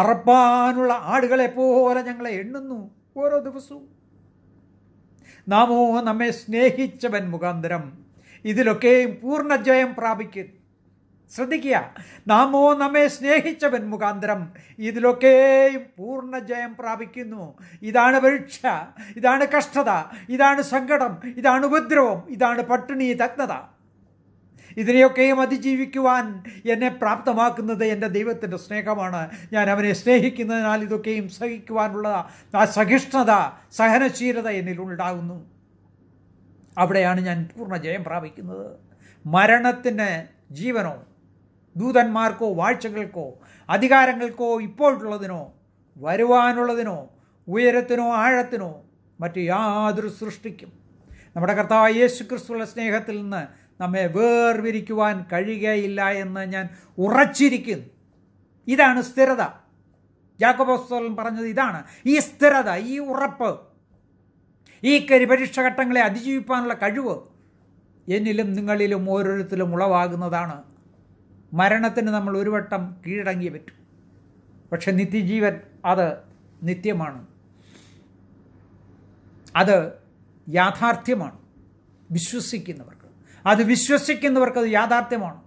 അറപ്പാനുള്ള ആടുകളെ പോലെ ഞങ്ങളെ എണ്ണുന്നു ഓരോ ദിവസവും നാമോ നമ്മെ സ്നേഹിച്ചവൻ മുഖാന്തരം ഇതിലൊക്കെയും പൂർണ്ണ ജയം പ്രാപിക്കും ശ്രദ്ധിക്കുക നാമോ നമ്മെ സ്നേഹിച്ചവൻ മുഖാന്തരം ഇതിലൊക്കെയും പൂർണ്ണ ജയം പ്രാപിക്കുന്നു ഇതാണ് പരീക്ഷ ഇതാണ് കഷ്ടത ഇതാണ് സങ്കടം ഇതാണ് ഉപദ്രവം ഇതാണ് പട്ടിണി തജ്ഞത ഇതിനെയൊക്കെയും അതിജീവിക്കുവാൻ എന്നെ പ്രാപ്തമാക്കുന്നത് എൻ്റെ ദൈവത്തിൻ്റെ സ്നേഹമാണ് ഞാൻ അവനെ സ്നേഹിക്കുന്നതിനാൽ ഇതൊക്കെയും സഹിക്കുവാനുള്ള ആ സഹിഷ്ണുത സഹനശീലത എന്നിൽ ഉണ്ടാകുന്നു അവിടെയാണ് ഞാൻ പൂർണ്ണ ജയം പ്രാപിക്കുന്നത് മരണത്തിന് ജീവനോ ദൂതന്മാർക്കോ വാഴ്ചകൾക്കോ അധികാരങ്ങൾക്കോ ഇപ്പോഴുള്ളതിനോ വരുവാനുള്ളതിനോ ഉയരത്തിനോ ആഴത്തിനോ മറ്റ് യാതൊരു സൃഷ്ടിക്കും നമ്മുടെ കർത്താവ് യേശു ക്രിസ്തുവിൻ്റെ സ്നേഹത്തിൽ നിന്ന് നമ്മെ വേർവിരിക്കുവാൻ കഴിയുകയില്ല എന്ന് ഞാൻ ഉറച്ചിരിക്കുന്നു ഇതാണ് സ്ഥിരത ജാക്കബോസ്തോലൻ പറഞ്ഞത് ഇതാണ് ഈ സ്ഥിരത ഈ ഉറപ്പ് ഈ പരീക്ഷ ഘട്ടങ്ങളെ അതിജീവിക്കാനുള്ള കഴിവ് എന്നിലും നിങ്ങളിലും ഓരോരുത്തരും ഉളവാകുന്നതാണ് മരണത്തിന് നമ്മൾ ഒരു വട്ടം കീഴടങ്ങിയേ പറ്റും പക്ഷെ നിത്യജീവൻ അത് നിത്യമാണ് അത് യാഥാർത്ഥ്യമാണ് വിശ്വസിക്കുന്നവർക്ക് അത് വിശ്വസിക്കുന്നവർക്കത് യാഥാർത്ഥ്യമാണ്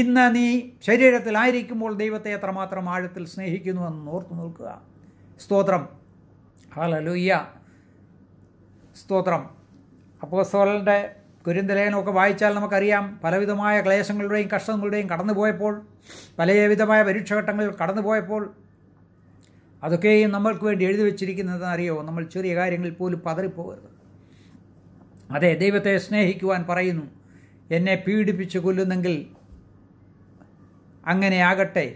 ഇന്ന് നീ ശരീരത്തിലായിരിക്കുമ്പോൾ ദൈവത്തെ എത്രമാത്രം ആഴത്തിൽ സ്നേഹിക്കുന്നുവെന്ന് ഓർത്തു നിൽക്കുക സ്തോത്രം ഹലലുയ്യ സ്തോത്രം അപ്പോസ്തോലൻ്റെ കുരുന്തലേനൊക്കെ വായിച്ചാൽ നമുക്കറിയാം പലവിധമായ ക്ലേശങ്ങളുടെയും കഷ്ടങ്ങളുടെയും കടന്നുപോയപ്പോൾ പലവിധമായ പരീക്ഷഘട്ടങ്ങൾ കടന്നുപോയപ്പോൾ അതൊക്കെയും നമ്മൾക്ക് വേണ്ടി എഴുതി വെച്ചിരിക്കുന്നതെന്ന് അറിയോ നമ്മൾ ചെറിയ കാര്യങ്ങളിൽ പോലും പതറിപ്പോകരുത് അതെ ദൈവത്തെ സ്നേഹിക്കുവാൻ പറയുന്നു എന്നെ പീഡിപ്പിച്ച് കൊല്ലുന്നെങ്കിൽ അങ്ങനെയാകട്ടെ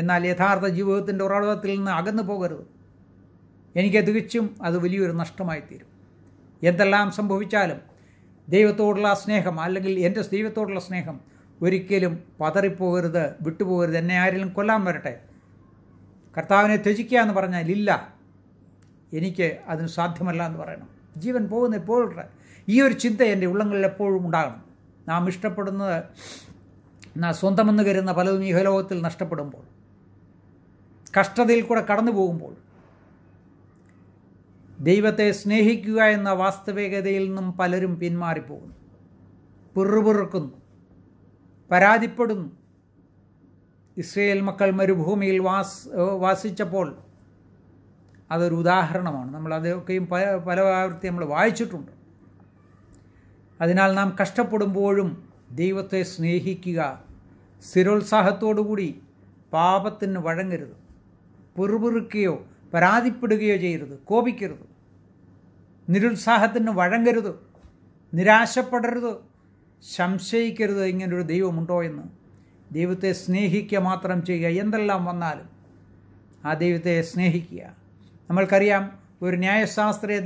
എന്നാൽ യഥാർത്ഥ ജീവിതത്തിൻ്റെ ഉറവിടത്തിൽ നിന്ന് അകന്നു പോകരുത് എനിക്ക് തികച്ചും അത് വലിയൊരു നഷ്ടമായി തീരും എന്തെല്ലാം സംഭവിച്ചാലും ദൈവത്തോടുള്ള സ്നേഹം അല്ലെങ്കിൽ എൻ്റെ ദൈവത്തോടുള്ള സ്നേഹം ഒരിക്കലും പതറിപ്പോകരുത് വിട്ടുപോകരുത് എന്നെ ആരെങ്കിലും കൊല്ലാൻ വരട്ടെ കർത്താവിനെ ത്യജിക്കുക എന്ന് പറഞ്ഞാൽ ഇല്ല എനിക്ക് അതിന് സാധ്യമല്ല എന്ന് പറയണം ജീവൻ പോകുന്ന എപ്പോഴും ഈ ഒരു ചിന്ത എൻ്റെ ഉള്ളങ്ങളിൽ എപ്പോഴും ഉണ്ടാകണം നാം ഇഷ്ടപ്പെടുന്നത് സ്വന്തമെന്ന് കരുന്ന പലതും ഈ ലോകത്തിൽ നഷ്ടപ്പെടുമ്പോൾ കഷ്ടതയിൽ കൂടെ കടന്നു പോകുമ്പോൾ ദൈവത്തെ സ്നേഹിക്കുക എന്ന വാസ്തവികതയിൽ നിന്നും പലരും പിന്മാറിപ്പോകുന്നു പിറുപിറുക്കുന്നു പരാതിപ്പെടുന്നു ഇസ്രയേൽ മക്കൾ മരുഭൂമിയിൽ വാസ് വാസിച്ചപ്പോൾ അതൊരു ഉദാഹരണമാണ് നമ്മൾ അതൊക്കെയും പല പല ആവൃത്തി നമ്മൾ വായിച്ചിട്ടുണ്ട് അതിനാൽ നാം കഷ്ടപ്പെടുമ്പോഴും ദൈവത്തെ സ്നേഹിക്കുക സ്ഥിരോത്സാഹത്തോടുകൂടി പാപത്തിന് വഴങ്ങരുത് പുറുപുറുക്കുകയോ പരാതിപ്പെടുകയോ ചെയ്യരുത് കോപിക്കരുത് നിരുത്സാഹത്തിന് വഴങ്ങരുത് നിരാശപ്പെടരുത് സംശയിക്കരുത് ഇങ്ങനൊരു ദൈവമുണ്ടോ എന്ന് ദൈവത്തെ സ്നേഹിക്കുക മാത്രം ചെയ്യുക എന്തെല്ലാം വന്നാലും ആ ദൈവത്തെ സ്നേഹിക്കുക നമ്മൾക്കറിയാം ഒരു ന്യായശാസ്ത്രീയ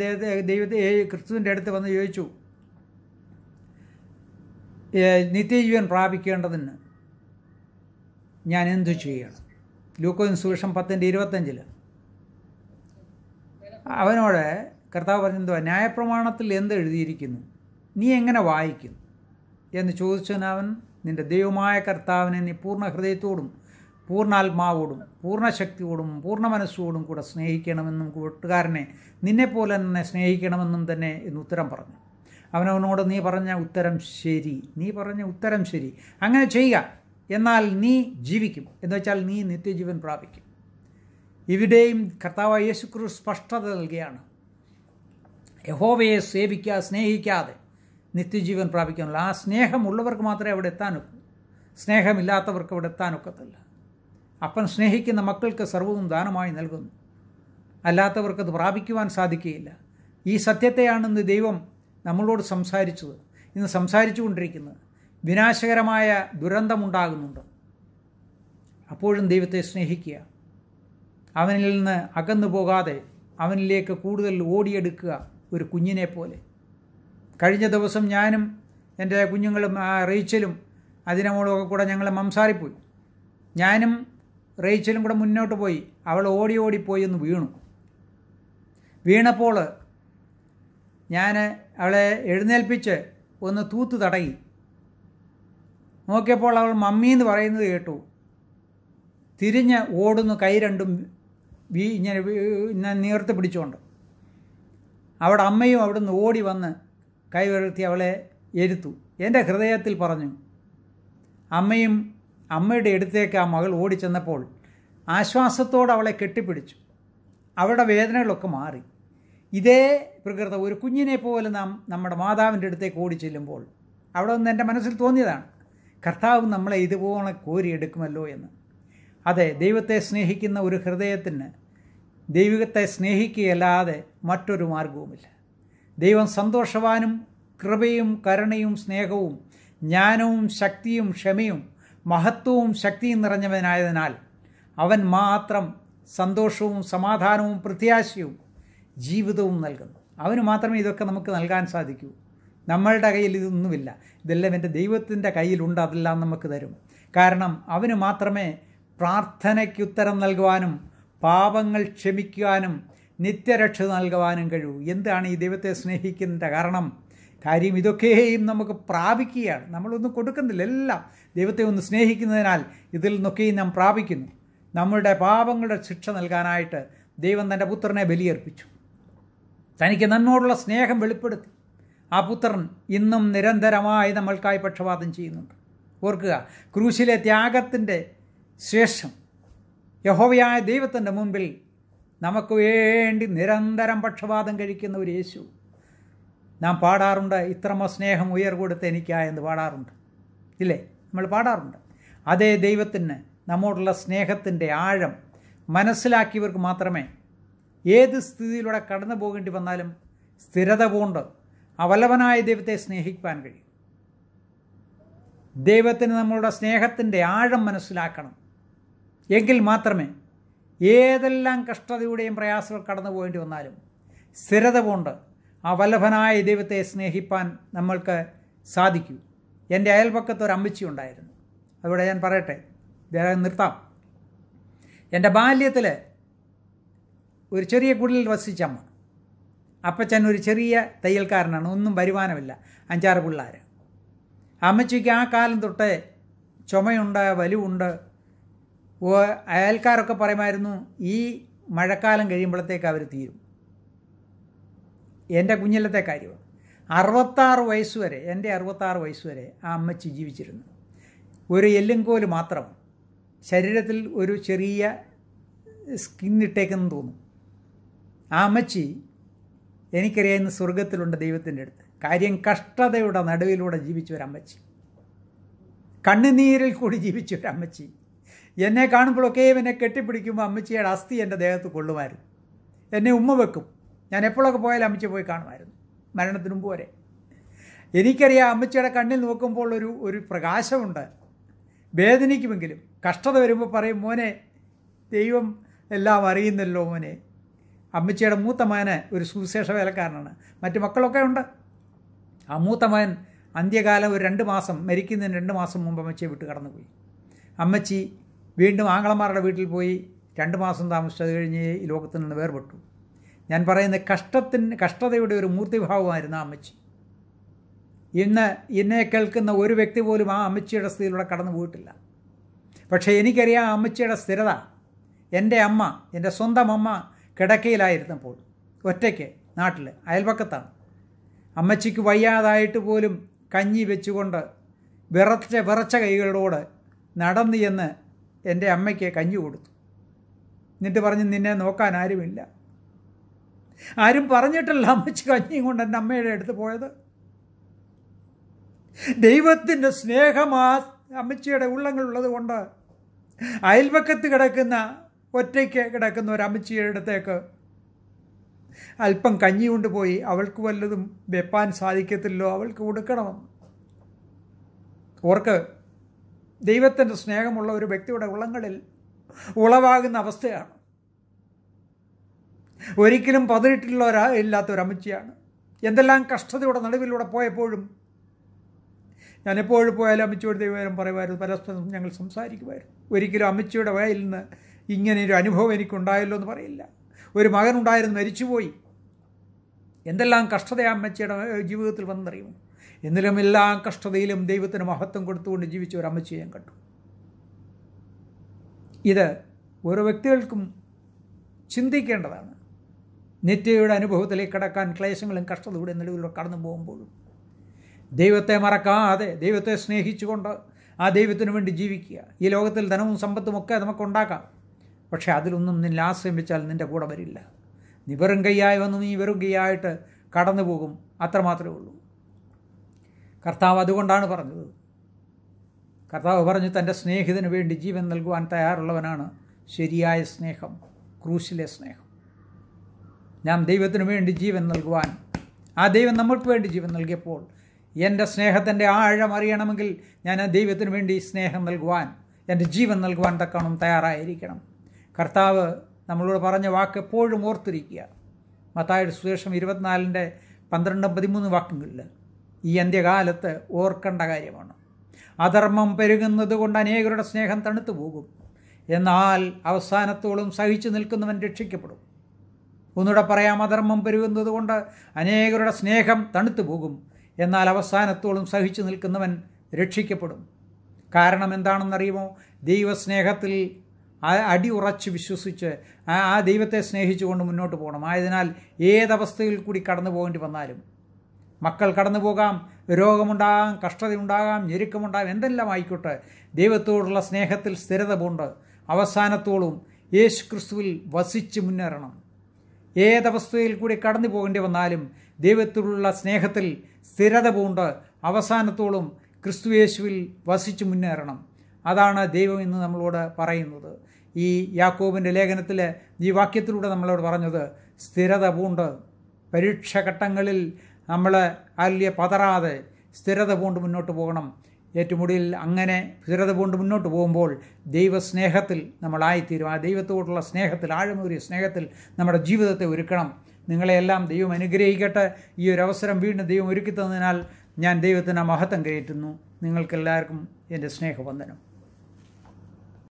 ദൈവത്തെ ക്രിസ്തുവിൻ്റെ അടുത്ത് വന്ന് ചോദിച്ചു നിത്യജീവൻ പ്രാപിക്കേണ്ടതിന് ഞാൻ എന്തു ചെയ്യണം ലൂക്കോയിൻ സുവിഷം പത്തിൻ്റെ ഇരുപത്തഞ്ചിൽ അവനോട് കർത്താവ് പറഞ്ഞെന്തുവാ ന്യായപ്രമാണത്തിൽ എന്ത് എഴുതിയിരിക്കുന്നു നീ എങ്ങനെ വായിക്കും എന്ന് ചോദിച്ചതിന് അവൻ നിന്റെ ദൈവമായ കർത്താവിനെ നീ പൂർണ്ണ ഹൃദയത്തോടും പൂർണ്ണാത്മാവോടും പൂർണ്ണ ശക്തിയോടും പൂർണ്ണ മനസ്സോടും കൂടെ സ്നേഹിക്കണമെന്നും കൂട്ടുകാരനെ നിന്നെപ്പോലെ തന്നെ സ്നേഹിക്കണമെന്നും തന്നെ എന്ന് ഉത്തരം പറഞ്ഞു അവനവനോട് നീ പറഞ്ഞ ഉത്തരം ശരി നീ പറഞ്ഞ ഉത്തരം ശരി അങ്ങനെ ചെയ്യുക എന്നാൽ നീ ജീവിക്കും എന്ന് വെച്ചാൽ നീ നിത്യജീവൻ പ്രാപിക്കും ഇവിടെയും കർത്താവ് യേശുക്രു സ്പഷ്ടത നൽകുകയാണ് യഹോവയെ സേവിക്കുക സ്നേഹിക്കാതെ നിത്യജീവൻ പ്രാപിക്കാനുള്ള ആ സ്നേഹമുള്ളവർക്ക് മാത്രമേ അവിടെ എത്താനൊക്കൂ സ്നേഹമില്ലാത്തവർക്ക് അവിടെ എത്താനൊക്കത്തില്ല അപ്പൻ സ്നേഹിക്കുന്ന മക്കൾക്ക് സർവവും ദാനമായി നൽകുന്നു അല്ലാത്തവർക്കത് പ്രാപിക്കുവാൻ സാധിക്കുകയില്ല ഈ സത്യത്തെയാണെന്ന് ദൈവം നമ്മളോട് സംസാരിച്ചത് ഇന്ന് സംസാരിച്ചു കൊണ്ടിരിക്കുന്നത് വിനാശകരമായ ദുരന്തമുണ്ടാകുന്നുണ്ട് അപ്പോഴും ദൈവത്തെ സ്നേഹിക്കുക അവനിൽ നിന്ന് അകന്നു പോകാതെ അവനിലേക്ക് കൂടുതൽ ഓടിയെടുക്കുക ഒരു കുഞ്ഞിനെ പോലെ കഴിഞ്ഞ ദിവസം ഞാനും എൻ്റെ കുഞ്ഞുങ്ങളും റേച്ചലും അതിനോടൊക്കെ കൂടെ ഞങ്ങൾ മംസാരിപ്പോയി ഞാനും റേച്ചലും കൂടെ മുന്നോട്ട് പോയി അവൾ ഓടി ഓടിപ്പോയി എന്ന് വീണു വീണപ്പോൾ ഞാൻ അവളെ എഴുന്നേൽപ്പിച്ച് ഒന്ന് തൂത്ത് തടങ്ങി നോക്കിയപ്പോൾ അവൾ മമ്മി എന്ന് പറയുന്നത് കേട്ടു തിരിഞ്ഞ് ഓടുന്നു കൈ രണ്ടും വീ ഇങ്ങനെ ഇങ്ങനെ നീർത്ത് പിടിച്ചുകൊണ്ട് അവിടെ അമ്മയും അവിടുന്ന് ഓടി വന്ന് കൈ വരുത്തി അവളെ എരുത്തു എൻ്റെ ഹൃദയത്തിൽ പറഞ്ഞു അമ്മയും അമ്മയുടെ അടുത്തേക്ക് ആ മകൾ ഓടിച്ചെന്നപ്പോൾ ആശ്വാസത്തോടെ അവളെ കെട്ടിപ്പിടിച്ചു അവളുടെ വേദനകളൊക്കെ മാറി ഇതേ പ്രകൃത ഒരു കുഞ്ഞിനെ പോലെ നാം നമ്മുടെ മാതാവിൻ്റെ അടുത്തേക്ക് ഓടി ചെല്ലുമ്പോൾ അവിടെ ഒന്ന് എൻ്റെ മനസ്സിൽ തോന്നിയതാണ് കർത്താവ് നമ്മളെ ഇതുപോലെ കോരിയെടുക്കുമല്ലോ എന്ന് അതെ ദൈവത്തെ സ്നേഹിക്കുന്ന ഒരു ഹൃദയത്തിന് ദൈവത്തെ സ്നേഹിക്കുകയല്ലാതെ മറ്റൊരു മാർഗവുമില്ല ദൈവം സന്തോഷവാനും കൃപയും കരുണയും സ്നേഹവും ജ്ഞാനവും ശക്തിയും ക്ഷമയും മഹത്വവും ശക്തിയും നിറഞ്ഞവനായതിനാൽ അവൻ മാത്രം സന്തോഷവും സമാധാനവും പ്രത്യാശയും ജീവിതവും നൽകുന്നു അവന് മാത്രമേ ഇതൊക്കെ നമുക്ക് നൽകാൻ സാധിക്കൂ നമ്മളുടെ കയ്യിൽ ഇതൊന്നുമില്ല ഇതെല്ലാം എൻ്റെ ദൈവത്തിൻ്റെ കയ്യിലുണ്ട് അതെല്ലാം നമുക്ക് തരും കാരണം അവന് മാത്രമേ പ്രാർത്ഥനയ്ക്ക് ഉത്തരം നൽകുവാനും പാപങ്ങൾ ക്ഷമിക്കുവാനും നിത്യരക്ഷ നൽകുവാനും കഴിയൂ എന്താണ് ഈ ദൈവത്തെ സ്നേഹിക്കുന്നതിൻ്റെ കാരണം കാര്യം ഇതൊക്കെയും നമുക്ക് പ്രാപിക്കുകയാണ് നമ്മളൊന്നും കൊടുക്കുന്നില്ല എല്ലാം ദൈവത്തെ ഒന്ന് സ്നേഹിക്കുന്നതിനാൽ ഇതിൽ നിന്നൊക്കെയും നാം പ്രാപിക്കുന്നു നമ്മളുടെ പാപങ്ങളുടെ ശിക്ഷ നൽകാനായിട്ട് ദൈവം തൻ്റെ പുത്രനെ ബലിയർപ്പിച്ചു തനിക്ക് നന്നോടുള്ള സ്നേഹം വെളിപ്പെടുത്തി ആ പുത്രൻ ഇന്നും നിരന്തരമായി നമ്മൾക്കായി പക്ഷപാതം ചെയ്യുന്നുണ്ട് ഓർക്കുക ക്രൂശിലെ ത്യാഗത്തിൻ്റെ ശേഷം യഹോവയായ ദൈവത്തിൻ്റെ മുമ്പിൽ നമുക്ക് വേണ്ടി നിരന്തരം പക്ഷപാതം കഴിക്കുന്ന ഒരു യേശു നാം പാടാറുണ്ട് ഇത്രമ സ്നേഹം ഉയർ കൊടുത്ത് എനിക്കായെന്ന് പാടാറുണ്ട് ഇല്ലേ നമ്മൾ പാടാറുണ്ട് അതേ ദൈവത്തിന് നമ്മോടുള്ള സ്നേഹത്തിൻ്റെ ആഴം മനസ്സിലാക്കിയവർക്ക് മാത്രമേ ഏത് സ്ഥിതിയിലൂടെ കടന്നു പോകേണ്ടി വന്നാലും സ്ഥിരത പൂണ്ട് അവലവനായ ദൈവത്തെ സ്നേഹിക്കുവാൻ കഴിയും ദൈവത്തിന് നമ്മളുടെ സ്നേഹത്തിൻ്റെ ആഴം മനസ്സിലാക്കണം എങ്കിൽ മാത്രമേ ഏതെല്ലാം കഷ്ടതയുടെയും പ്രയാസങ്ങൾ കടന്നു പോകേണ്ടി വന്നാലും സ്ഥിരത കൊണ്ട് അവലഭനായ ദൈവത്തെ സ്നേഹിപ്പാൻ നമ്മൾക്ക് സാധിക്കൂ എൻ്റെ അയൽപക്കത്ത് ഒരു അമ്മച്ചി ഉണ്ടായിരുന്നു അവിടെ ഞാൻ പറയട്ടെ നിർത്താം എൻ്റെ ബാല്യത്തിൽ ഒരു ചെറിയ കുടിലിൽ വസിച്ചമ്മ അപ്പച്ചൻ ഒരു ചെറിയ തയ്യൽക്കാരനാണ് ഒന്നും വരുമാനമില്ല അഞ്ചാറ് പിള്ളേർ അമ്മച്ചിക്ക് ആ കാലം തൊട്ട് ചുമയുണ്ട് വലുവുണ്ട് അയൽക്കാരൊക്കെ പറയുമായിരുന്നു ഈ മഴക്കാലം കഴിയുമ്പോഴത്തേക്ക് അവർ തീരും എൻ്റെ കുഞ്ഞിലത്തെ കാര്യം അറുപത്താറ് വയസ്സ് വരെ എൻ്റെ അറുപത്താറ് വയസ്സ് വരെ ആ അമ്മച്ചി ജീവിച്ചിരുന്നു ഒരു എല്ലുംകോല് മാത്രം ശരീരത്തിൽ ഒരു ചെറിയ സ്കിന്നിട്ടേക്കെന്ന് തോന്നും ആ അമ്മച്ചി എനിക്കറിയാവുന്ന സ്വർഗത്തിലുണ്ട് ദൈവത്തിൻ്റെ അടുത്ത് കാര്യം കഷ്ടതയുടെ നടുവിലൂടെ ജീവിച്ച അമ്മച്ചി കണ്ണുനീരിൽ കൂടി ജീവിച്ച ഒരമ്മച്ചി എന്നെ കാണുമ്പോഴൊക്കെ എന്നെ കെട്ടിപ്പിടിക്കുമ്പോൾ അമ്മച്ചിയുടെ അസ്ഥി എൻ്റെ ദേഹത്ത് കൊള്ളുമായിരുന്നു എന്നെ ഉമ്മ വെക്കും ഞാൻ എപ്പോഴൊക്കെ പോയാലും അമ്മച്ചി പോയി കാണുമായിരുന്നു മരണത്തിനു മുമ്പ് വരെ എനിക്കറിയാം അമ്മച്ചിയുടെ കണ്ണിൽ നോക്കുമ്പോൾ ഒരു ഒരു പ്രകാശമുണ്ട് വേദനിക്കുമെങ്കിലും കഷ്ടത വരുമ്പോൾ പറയും മോനെ ദൈവം എല്ലാം അറിയുന്നല്ലോ മോനെ അമ്മച്ചിയുടെ മൂത്ത മകന് ഒരു സുവിശേഷ വേലക്കാരനാണ് മറ്റു മക്കളൊക്കെ ഉണ്ട് ആ മൂത്ത മകൻ അന്ത്യകാലം ഒരു രണ്ട് മാസം മരിക്കുന്നതിന് രണ്ട് മാസം മുമ്പ് അമ്മച്ചിയെ വിട്ട് കടന്നുപോയി അമ്മച്ചി വീണ്ടും ആങ്ങളമാരുടെ വീട്ടിൽ പോയി രണ്ട് മാസം താമസിച്ചത് കഴിഞ്ഞ് ഈ ലോകത്തിൽ നിന്ന് വേർപെട്ടു ഞാൻ പറയുന്ന കഷ്ടത്തിന് കഷ്ടതയുടെ ഒരു മൂർത്തിഭാവമായിരുന്നു ആ അമ്മച്ചി ഇന്ന് എന്നെ കേൾക്കുന്ന ഒരു വ്യക്തി പോലും ആ അമ്മച്ചിയുടെ സ്ഥിതിയിലൂടെ കടന്നു പോയിട്ടില്ല പക്ഷേ എനിക്കറിയാം ആ അമ്മച്ചിയുടെ സ്ഥിരത എൻ്റെ അമ്മ എൻ്റെ സ്വന്തം അമ്മ കിടക്കയിലായിരുന്നപ്പോൾ ഒറ്റയ്ക്ക് നാട്ടിൽ അയൽപക്കത്താണ് അമ്മച്ചിക്ക് വയ്യാതായിട്ട് പോലും കഞ്ഞി വെച്ചുകൊണ്ട് വിറച്ച വിറച്ച കൈകളോട് നടന്നു എന്ന് എൻ്റെ അമ്മയ്ക്ക് കഞ്ഞി കൊടുത്തു എന്നിട്ട് പറഞ്ഞ് നിന്നെ നോക്കാൻ ആരുമില്ല ആരും പറഞ്ഞിട്ടല്ല അമ്മച്ചി കഞ്ഞിയും കൊണ്ട് എൻ്റെ അമ്മയുടെ അടുത്ത് പോയത് ദൈവത്തിൻ്റെ സ്നേഹമാ അമ്മച്ചിയുടെ ഉള്ളങ്ങളുള്ളത് കൊണ്ട് അയൽവക്കത്ത് കിടക്കുന്ന ഒറ്റയ്ക്ക് കിടക്കുന്ന ഒരു അമ്മച്ചിയടുത്തേക്ക് അല്പം കഞ്ഞി കൊണ്ടുപോയി അവൾക്ക് വല്ലതും വെപ്പാൻ സാധിക്കത്തില്ലോ അവൾക്ക് കൊടുക്കണമെന്ന് ഓർക്ക് ദൈവത്തിൻ്റെ സ്നേഹമുള്ള ഒരു വ്യക്തിയുടെ ഉള്ളങ്ങളിൽ ഉളവാകുന്ന അവസ്ഥയാണ് ഒരിക്കലും പതിനെട്ടിലുള്ള ഒരാ ഇല്ലാത്ത ഒരു അമ്മച്ചിയാണ് എന്തെല്ലാം കഷ്ടതയുടെ നടുവിലൂടെ പോയപ്പോഴും ഞാൻ എപ്പോഴും പോയാലും അമ്മച്ചിയോട് ദൈവകാരം പറയുമായിരുന്നു പരസ്പരം ഞങ്ങൾ സംസാരിക്കുമായിരുന്നു ഒരിക്കലും അമ്മച്ചിയുടെ വയലിൽ നിന്ന് ഇങ്ങനെ ഒരു അനുഭവം എനിക്കുണ്ടായല്ലോ എന്ന് പറയില്ല ഒരു മകനുണ്ടായിരുന്നു മരിച്ചുപോയി എന്തെല്ലാം കഷ്ടതയാ അമ്മച്ചിയുടെ ജീവിതത്തിൽ വന്നറിയുമോ എന്നിലും എല്ലാം കഷ്ടതയിലും ദൈവത്തിന് മഹത്വം കൊടുത്തുകൊണ്ട് ജീവിച്ച ഒരു അമ്മച്ചി ഞാൻ കണ്ടു ഇത് ഓരോ വ്യക്തികൾക്കും ചിന്തിക്കേണ്ടതാണ് നിത്യയുടെ അനുഭവത്തിലേക്ക് കടക്കാൻ ക്ലേശങ്ങളും കഷ്ടതയുടെ നിലവിലൂടെ കടന്നു പോകുമ്പോഴും ദൈവത്തെ മറക്കാതെ ദൈവത്തെ സ്നേഹിച്ചുകൊണ്ട് ആ ദൈവത്തിനു വേണ്ടി ജീവിക്കുക ഈ ലോകത്തിൽ ധനവും സമ്പത്തും ഒക്കെ നമുക്കുണ്ടാക്കാം പക്ഷേ അതിലൊന്നും നിന്നെ ആശ്രമിച്ചാൽ നിൻ്റെ കൂടെ വരില്ല നീ വെറും കൈയായി വന്നു നീ വെറും കൈയായിട്ട് കടന്നു പോകും അത്രമാത്രമേ ഉള്ളൂ കർത്താവ് അതുകൊണ്ടാണ് പറഞ്ഞത് കർത്താവ് പറഞ്ഞു തൻ്റെ സ്നേഹിതന് വേണ്ടി ജീവൻ നൽകുവാൻ തയ്യാറുള്ളവനാണ് ശരിയായ സ്നേഹം ക്രൂശിലെ സ്നേഹം ഞാൻ ദൈവത്തിനു വേണ്ടി ജീവൻ നൽകുവാൻ ആ ദൈവം നമ്മൾക്ക് വേണ്ടി ജീവൻ നൽകിയപ്പോൾ എൻ്റെ സ്നേഹത്തിൻ്റെ ആഴം അറിയണമെങ്കിൽ ഞാൻ ആ ദൈവത്തിനു വേണ്ടി സ്നേഹം നൽകുവാൻ എൻ്റെ ജീവൻ നൽകുവാൻ തക്കണം തയ്യാറായിരിക്കണം കർത്താവ് നമ്മളോട് പറഞ്ഞ വാക്ക് എപ്പോഴും ഓർത്തിരിക്കുക മത്തായുടെ സുശേഷം ഇരുപത്തിനാലിൻ്റെ പന്ത്രണ്ടും പതിമൂന്ന് വാക്കുകളിൽ ഈ അന്ത്യകാലത്ത് ഓർക്കേണ്ട കാര്യമാണ് അധർമ്മം പെരുകുന്നത് കൊണ്ട് അനേകരുടെ സ്നേഹം തണുത്തു പോകും എന്നാൽ അവസാനത്തോളം സഹിച്ചു നിൽക്കുന്നവൻ രക്ഷിക്കപ്പെടും ഒന്നുകൂടെ പറയാം അധർമ്മം പെരുകുന്നത് കൊണ്ട് അനേകരുടെ സ്നേഹം തണുത്തു പോകും എന്നാൽ അവസാനത്തോളം സഹിച്ചു നിൽക്കുന്നവൻ രക്ഷിക്കപ്പെടും കാരണം എന്താണെന്നറിയുമോ ദൈവസ്നേഹത്തിൽ ആ അടി ഉറച്ച് വിശ്വസിച്ച് ആ ദൈവത്തെ സ്നേഹിച്ചുകൊണ്ട് മുന്നോട്ട് പോകണം ആയതിനാൽ ഏതവസ്ഥയിൽ കൂടി കടന്നു പോകേണ്ടി വന്നാലും മക്കൾ കടന്നു പോകാം രോഗമുണ്ടാകാം കഷ്ടതയുണ്ടാകാം ഞെരുക്കമുണ്ടാകാം എന്തെല്ലാം ആയിക്കോട്ടെ ദൈവത്തോടുള്ള സ്നേഹത്തിൽ സ്ഥിരത പോണ്ട് അവസാനത്തോളം യേശു ക്രിസ്തുവിൽ വസിച്ച് മുന്നേറണം ഏതവസ്ഥയിൽ കൂടി കടന്നു പോകേണ്ടി വന്നാലും ദൈവത്തോടുള്ള സ്നേഹത്തിൽ സ്ഥിരത അവസാനത്തോളം ക്രിസ്തു ക്രിസ്തുയേശുവിൽ വസിച്ച് മുന്നേറണം അതാണ് ദൈവം ഇന്ന് നമ്മളോട് പറയുന്നത് ഈ യാക്കോബിൻ്റെ ലേഖനത്തിൽ ഈ വാക്യത്തിലൂടെ നമ്മളോട് പറഞ്ഞത് സ്ഥിരത പൂണ്ട് പരീക്ഷഘട്ടങ്ങളിൽ നമ്മൾ അല്ലെ പതറാതെ സ്ഥിരത പൂണ്ട് മുന്നോട്ട് പോകണം ഏറ്റുമുടിയിൽ അങ്ങനെ സ്ഥിരത പൂണ്ട് മുന്നോട്ട് പോകുമ്പോൾ ദൈവസ്നേഹത്തിൽ നമ്മളായിത്തീരും ആ ദൈവത്തോടുള്ള സ്നേഹത്തിൽ ആഴമൂറിയ സ്നേഹത്തിൽ നമ്മുടെ ജീവിതത്തെ ഒരുക്കണം നിങ്ങളെയെല്ലാം ദൈവം അനുഗ്രഹിക്കട്ടെ ഈ ഒരു അവസരം വീണ്ടും ദൈവം ഒരുക്കി തന്നതിനാൽ ഞാൻ ദൈവത്തിന് മഹത്വം കയറ്റുന്നു നിങ്ങൾക്കെല്ലാവർക്കും എൻ്റെ സ്നേഹവന്ദനം